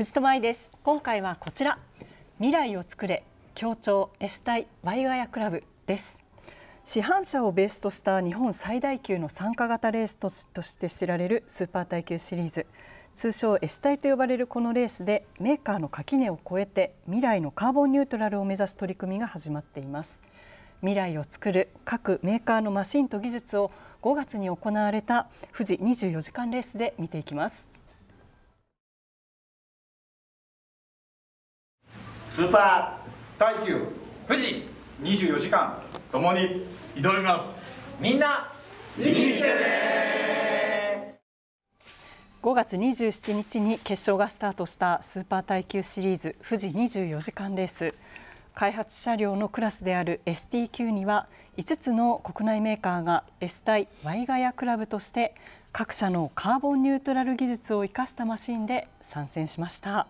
藤戸舞です今回はこちら未来を作れ協調 S 隊ワイガヤクラブです市販車をベースとした日本最大級の参加型レースとして知られるスーパー耐久シリーズ通称 S 隊と呼ばれるこのレースでメーカーの垣根を越えて未来のカーボンニュートラルを目指す取り組みが始まっています未来を作る各メーカーのマシンと技術を5月に行われた富士24時間レースで見ていきますスーパー耐久富士24時間共に挑みますみんな見に来てね5月27日に決勝がスタートしたスーパー耐久シリーズ富士24時間レース開発車両のクラスである STQ には5つの国内メーカーが S 対 Y ガヤクラブとして各社のカーボンニュートラル技術を生かしたマシンで参戦しました。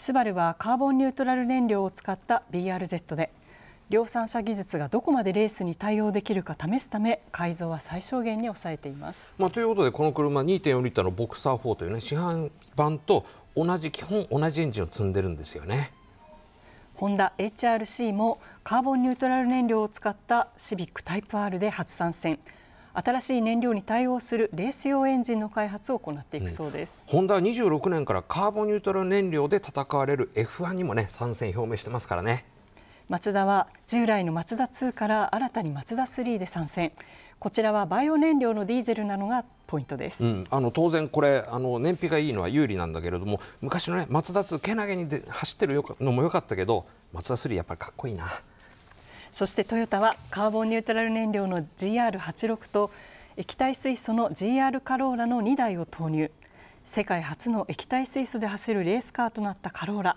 スバルはカーボンニュートラル燃料を使った BRZ で量産車技術がどこまでレースに対応できるか試すため改造は最小限に抑えています。まあ、ということでこの車2.4リッターのボクサー4というね市販版と同じ基本同じエンジンを積んでるんですよね。ホンダ HRC もカーボンニュートラル燃料を使ったシビックタイプ R で初参戦新しい燃料に対応するレース用エンジンの開発を行っていくそうです、うん、ホンダは26年からカーボンニュートラル燃料で戦われる F1 にもね参戦表明してますからねマツダは従来のマツダ2から新たにマツダ3で参戦こちらはバイオ燃料のディーゼルなのがポイントです、うん、あの当然これあの燃費がいいのは有利なんだけれども昔のねマツダ2けなげにで走ってるのも良かったけどマツダ3やっぱりかっこいいなそしてトヨタはカーボンニュートラル燃料の GR86 と液体水素の GR カローラの2台を投入世界初の液体水素で走るレースカーとなったカローラ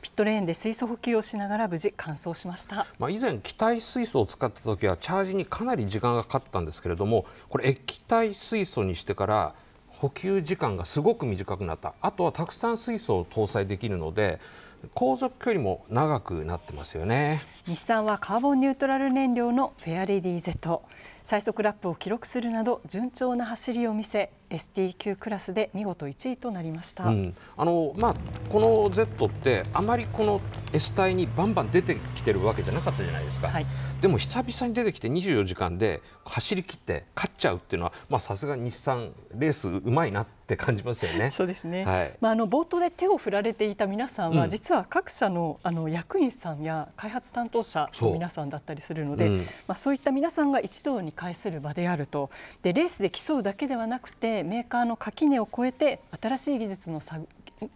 ピットレーンで水素補給をしながら無事完走しました、まあ、以前、気体水素を使った時はチャージにかなり時間がかかったんですけれどもこれ液体水素にしてから補給時間がすごく短くなったあとはたくさん水素を搭載できるので航続距離も長くなってますよね日産はカーボンニュートラル燃料のフェアレディ Z 最速ラップを記録するなど順調な走りを見せ ST9 クラスで見事1位となりました、うん、あのまあ、この Z ってあまりこの S 帯にバンバン出てきてるわけじゃなかったじゃないですか、はい、でも久々に出てきて24時間で走り切って勝っちゃうっていうのはさすが日産レースうまいなって感じますよね。そうですね、はい、まあ、あの冒頭で手を振られていた皆さんは、うん、実は各社のあの役員さんや開発担当者の皆さんだったりするので、うん、まあ、そういった皆さんが一堂に介する場であるとでレースで競うだけではなくてメーカーの垣根を越えて新しい技術の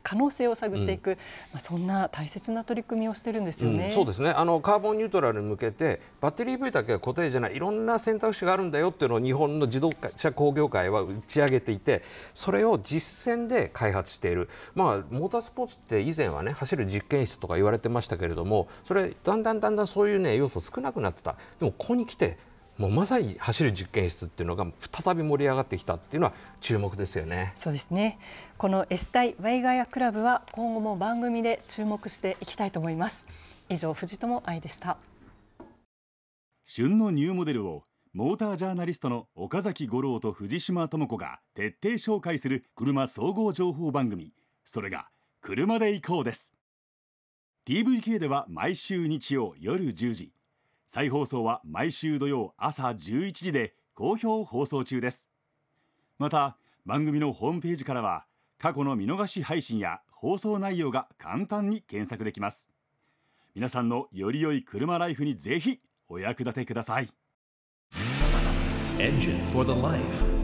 可能性を探っていく、うん、まあ、そんな大切な取り組みをしてるんですよね、うん、そうですねあのカーボンニュートラルに向けてバッテリー v だけは固定じゃないいろんな選択肢があるんだよっていうのを日本の自動車工業界は打ち上げていてそれを実践で開発している、まあ、モータースポーツって以前はね走る実験室とか言われてましたけれどもそれだんだんだんだんそういうね要素少なくなってたでもここに来てもうまさに走る実験室っていうのが再び盛り上がってきたっていうのは注目ですよね。そうですね。この S 対ワイガヤクラブは今後も番組で注目していきたいと思います。以上藤友愛でした。旬のニューモデルをモータージャーナリストの岡崎五郎と藤島智子が徹底紹介する車総合情報番組。それが車で行こうです。TVK では毎週日曜夜10時。再放送は毎週土曜朝11時で好評放送中ですまた番組のホームページからは過去の見逃し配信や放送内容が簡単に検索できます皆さんのより良い車ライフにぜひお役立てください Engine for the life